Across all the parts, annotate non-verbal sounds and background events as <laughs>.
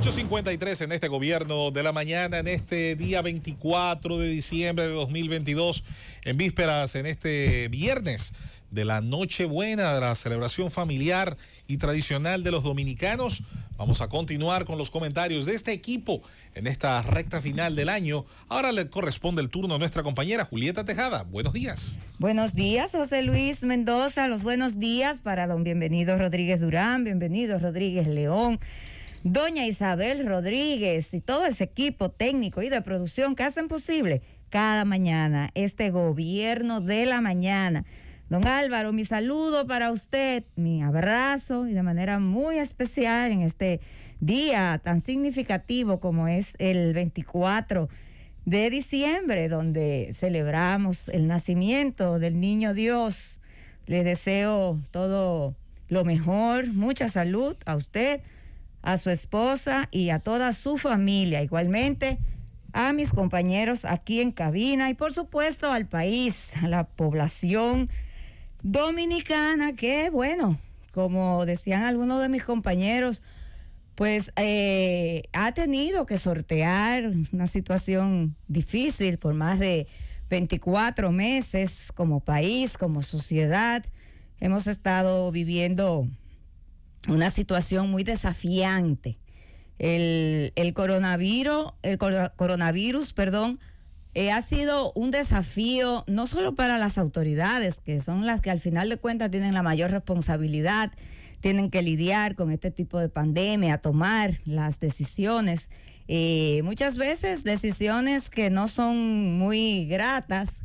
8.53 en este gobierno de la mañana, en este día 24 de diciembre de 2022, en vísperas, en este viernes de la Nochebuena, de la celebración familiar y tradicional de los dominicanos. Vamos a continuar con los comentarios de este equipo en esta recta final del año. Ahora le corresponde el turno a nuestra compañera Julieta Tejada. Buenos días. Buenos días, José Luis Mendoza. Los buenos días para don Bienvenido Rodríguez Durán, bienvenido Rodríguez León, doña Isabel Rodríguez y todo ese equipo técnico y de producción que hacen posible cada mañana este gobierno de la mañana. Don Álvaro, mi saludo para usted, mi abrazo y de manera muy especial en este día tan significativo como es el 24 de diciembre, donde celebramos el nacimiento del niño Dios. Le deseo todo lo mejor, mucha salud a usted, a su esposa y a toda su familia. Igualmente a mis compañeros aquí en cabina y por supuesto al país, a la población dominicana que, bueno, como decían algunos de mis compañeros, pues eh, ha tenido que sortear una situación difícil por más de 24 meses como país, como sociedad. Hemos estado viviendo una situación muy desafiante. El, coronavirus, el coronavirus, perdón, eh, ha sido un desafío no solo para las autoridades, que son las que al final de cuentas tienen la mayor responsabilidad, tienen que lidiar con este tipo de pandemia, tomar las decisiones, eh, muchas veces decisiones que no son muy gratas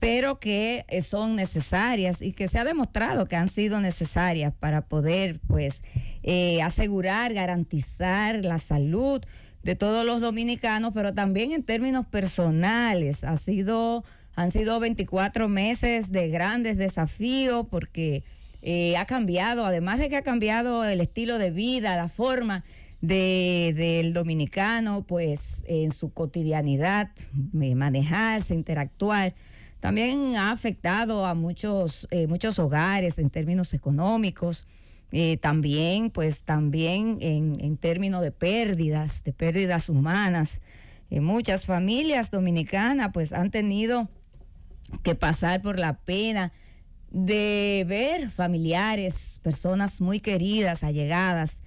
pero que eh, son necesarias y que se ha demostrado que han sido necesarias para poder pues eh, asegurar, garantizar la salud de todos los dominicanos, pero también en términos personales. Ha sido, han sido 24 meses de grandes desafíos porque eh, ha cambiado, además de que ha cambiado el estilo de vida, la forma del dominicano, pues en su cotidianidad, manejarse, interactuar también ha afectado a muchos, eh, muchos hogares en términos económicos. Eh, también, pues también en, términos de pérdidas, de pérdidas humanas. Eh, muchas familias dominicanas pues han tenido que pasar por la pena de ver familiares, personas muy queridas, allegadas,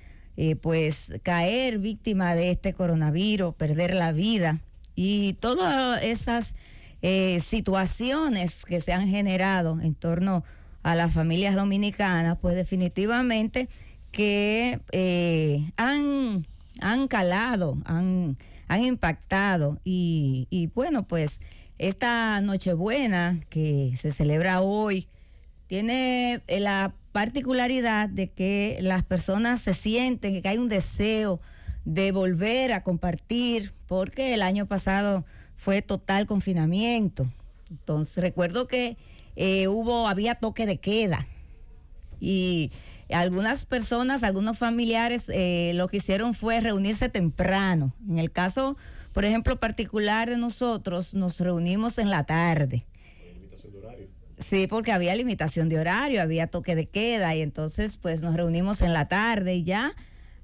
pues caer víctima de este coronavirus, perder la vida y todas esas eh, situaciones que se han generado en torno a las familias dominicanas, pues definitivamente que eh, han, han calado, han, han impactado. Y, y, bueno, pues esta Nochebuena que se celebra hoy tiene la particularidad de que las personas se sienten que hay un deseo de volver a compartir, porque el año pasado fue total confinamiento. Entonces recuerdo que eh, hubo, había toque de queda y algunas personas, algunos familiares eh, lo que hicieron fue reunirse temprano. En el caso, por ejemplo, particular de nosotros, nos reunimos en la tarde. Sí, porque había limitación de horario, había toque de queda y entonces pues nos reunimos en la tarde y ya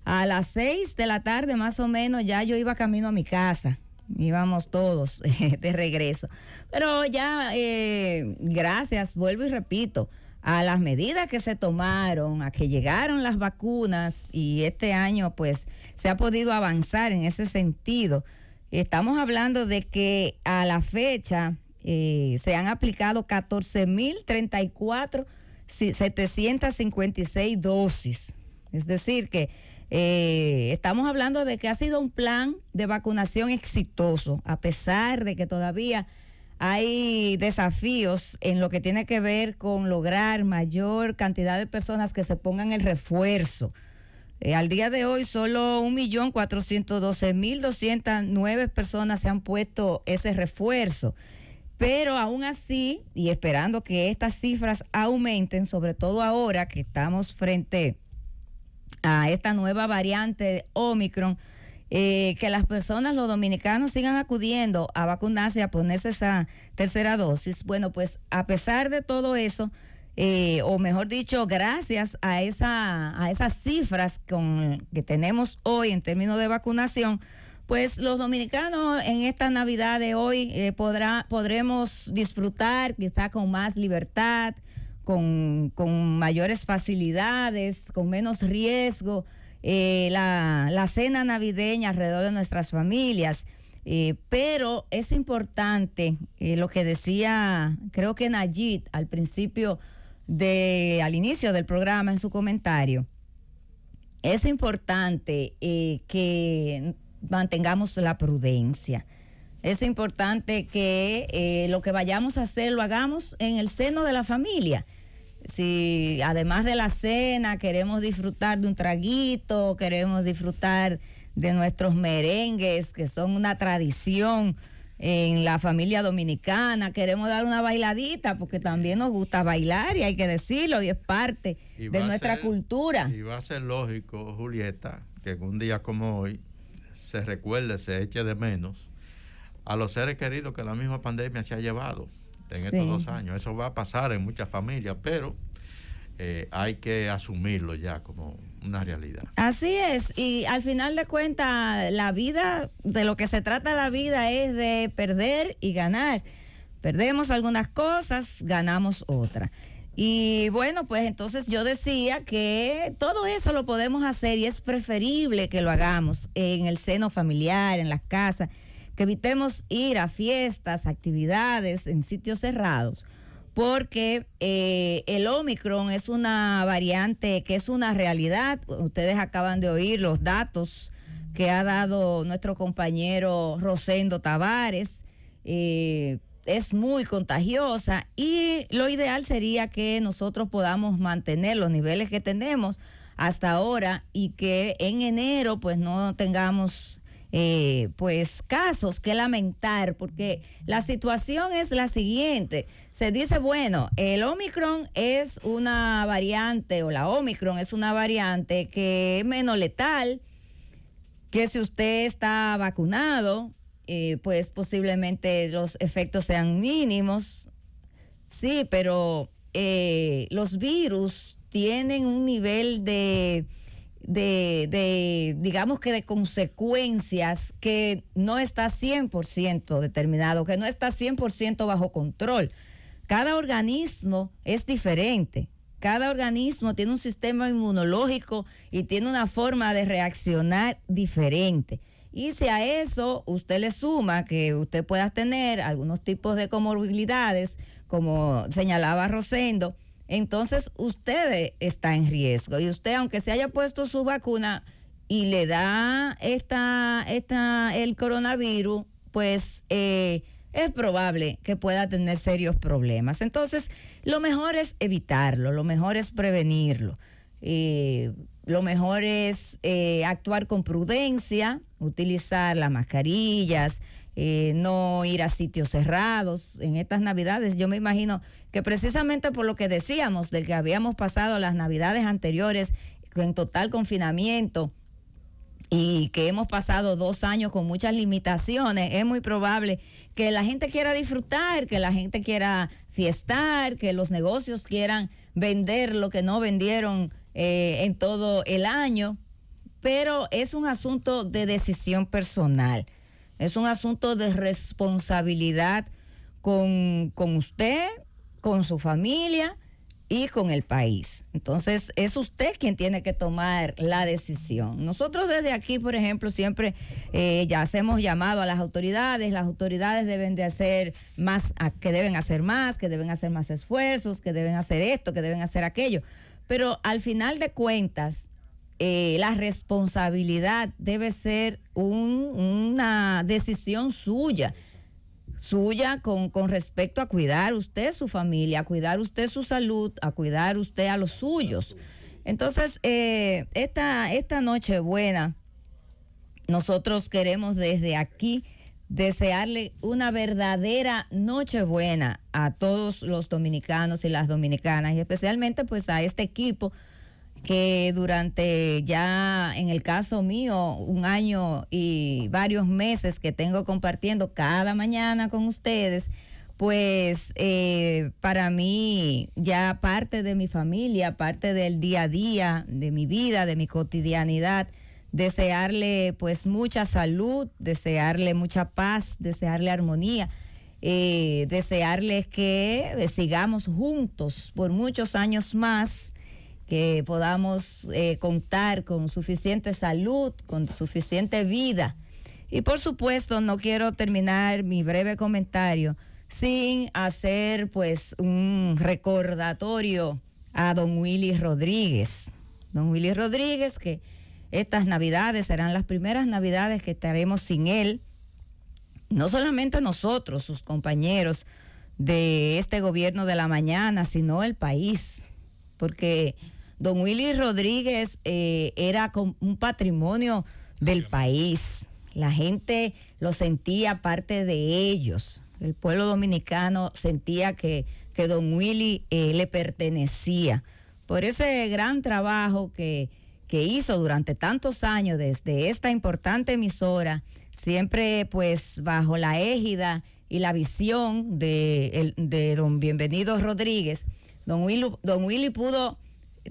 a las seis de la tarde más o menos ya yo iba camino a mi casa íbamos todos <laughs> de regreso. Pero ya, eh, gracias, vuelvo y repito, a las medidas que se tomaron, a que llegaron las vacunas y este año pues se ha podido avanzar en ese sentido. Estamos hablando de que a la fecha eh, se han aplicado 14.034.756 dosis. Es decir, que eh, estamos hablando de que ha sido un plan de vacunación exitoso, a pesar de que todavía hay desafíos en lo que tiene que ver con lograr mayor cantidad de personas que se pongan el refuerzo. Eh, al día de hoy, solo 1.412.209 personas se han puesto ese refuerzo. Pero aún así, y esperando que estas cifras aumenten, sobre todo ahora que estamos frente a esta nueva variante Omicron, eh, que las personas, los dominicanos, sigan acudiendo a vacunarse, a ponerse esa tercera dosis. Bueno, pues a pesar de todo eso, eh, o mejor dicho, gracias a, esa, a esas cifras con, que tenemos hoy en términos de vacunación, pues los dominicanos en esta Navidad de hoy eh, podrá, podremos disfrutar quizá con más libertad, con, con mayores facilidades, con menos riesgo, eh, la, cena navideña alrededor de nuestras familias. Eh, pero es importante eh, lo que decía, creo que Nayid al principio de, al inicio del programa en su comentario. Es importante que mantengamos la prudencia es importante que eh, lo que vayamos a hacer lo hagamos en el seno de la familia. Si además de la cena queremos disfrutar de un traguito, queremos disfrutar de nuestros merengues, que son una tradición en la familia dominicana, queremos dar una bailadita porque también nos gusta bailar y hay que decirlo y es parte de nuestra cultura. Y va a ser lógico, Julieta, que un día como hoy se recuerde, se eche de menos a los seres queridos que la misma pandemia se ha llevado en estos dos años. Eso va a pasar en muchas familias, pero eh, hay que asumirlo ya como una realidad. Así es, y al final de cuentas, la vida, de lo que se trata la vida es de perder y ganar. Perdemos algunas cosas, ganamos otras. Y bueno, pues entonces yo decía que todo eso lo podemos hacer y es preferible que lo hagamos en el seno familiar, en las casas que evitemos ir a fiestas, actividades en sitios cerrados, porque eh, el Omicron es una variante que es una realidad. Ustedes acaban de oír los datos que ha dado nuestro compañero Rosendo Tavares. Eh, es muy contagiosa y lo ideal sería que nosotros podamos mantener los niveles que tenemos hasta ahora y que en enero pues no tengamos eh, pues casos que lamentar, porque la situación es la siguiente. Se dice, bueno, el Omicron es una variante, o la Omicron es una variante que es menos letal, que si usted está vacunado, eh, pues posiblemente los efectos sean mínimos. Sí, pero eh, los virus tienen un nivel de de, digamos que de consecuencias que no está 100% determinado, que no está 100% bajo control. Cada organismo es diferente, cada organismo tiene un sistema inmunológico y tiene una forma de reaccionar diferente. Y si a eso usted le suma que usted pueda tener algunos tipos de comorbilidades, como señalaba Rosendo, entonces usted está en riesgo y usted, aunque se haya puesto su vacuna y le da esta, el coronavirus, pues eh, es probable que pueda tener serios problemas. Entonces, lo mejor es evitarlo, lo mejor es prevenirlo. Eh, lo mejor es eh, actuar con prudencia, utilizar las mascarillas, eh, no ir a sitios cerrados en estas navidades. Yo me imagino que precisamente por lo que decíamos de que habíamos pasado las navidades anteriores en total confinamiento y que hemos pasado dos años con muchas limitaciones, es muy probable que la gente quiera disfrutar, que la gente quiera fiestar, que los negocios quieran vender lo que no vendieron eh, en todo el año, pero es un asunto de decisión personal. Es un asunto de responsabilidad con, usted, con su familia y con el país. Entonces, es usted quien tiene que tomar la decisión. Nosotros desde aquí, por ejemplo, siempre eh, ya hacemos llamado a las autoridades. Las autoridades deben de hacer más, que deben hacer más, que deben hacer más esfuerzos, que deben hacer esto, que deben hacer aquello. Pero al final de cuentas, eh, la responsabilidad debe ser una decisión suya, suya con, respecto a cuidar usted su familia, a cuidar usted su salud, a cuidar usted a los suyos. Entonces, eh, esta, esta noche buena, nosotros queremos desde aquí desearle una verdadera noche buena a todos los dominicanos y las dominicanas y especialmente pues a este equipo que durante ya, en el caso mío, un año y varios meses que tengo compartiendo cada mañana con ustedes, pues eh, para mí ya parte de mi familia, parte del día a día, de mi vida, de mi cotidianidad, desearle pues mucha salud, desearle mucha paz, desearle armonía. Eh, desearles que eh, sigamos juntos por muchos años más, que podamos eh, contar con suficiente salud, con suficiente vida. Y por supuesto, no quiero terminar mi breve comentario sin hacer pues un recordatorio a don Willy Rodríguez. Don Willy Rodríguez, que estas navidades serán las primeras navidades que estaremos sin él. No solamente nosotros, sus compañeros de este gobierno de la mañana, sino el país. Porque don Willy Rodríguez eh, era un patrimonio del país. La gente lo sentía parte de ellos. El pueblo dominicano sentía que, que don Willy eh, le pertenecía. Por ese gran trabajo que, que hizo durante tantos años desde esta importante emisora, siempre pues bajo la égida y la visión de, de don Bienvenido Rodríguez, don don Willy pudo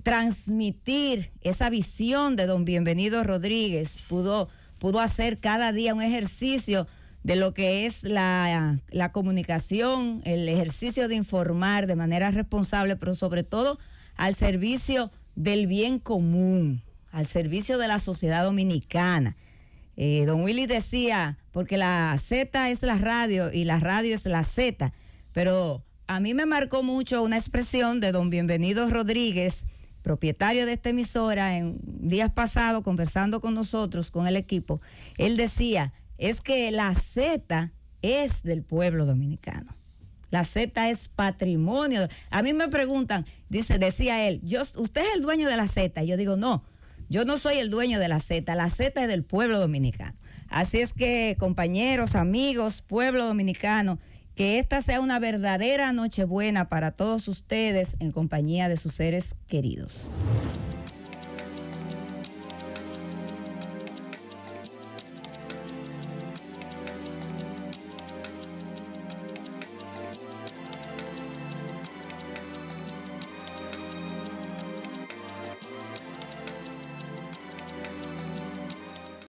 transmitir esa visión de don Bienvenido Rodríguez, pudo, pudo hacer cada día un ejercicio de lo que es la, comunicación, el ejercicio de informar de manera responsable, pero sobre todo al servicio del bien común, al servicio de la sociedad dominicana. Eh, don Willy decía, porque la Z es la radio y la radio es la Z, pero a mí me marcó mucho una expresión de don Bienvenido Rodríguez propietario de esta emisora, en días pasados, conversando con nosotros, con el equipo, él decía, es que la Z es del pueblo dominicano. La Z es patrimonio. A mí me preguntan, dice, decía él, ¿usted es el dueño de la Z? Yo digo, no, yo no soy el dueño de la Z, la Z es del pueblo dominicano. Así es que, compañeros, amigos, pueblo dominicano, que esta sea una verdadera Nochebuena para todos ustedes en compañía de sus seres queridos.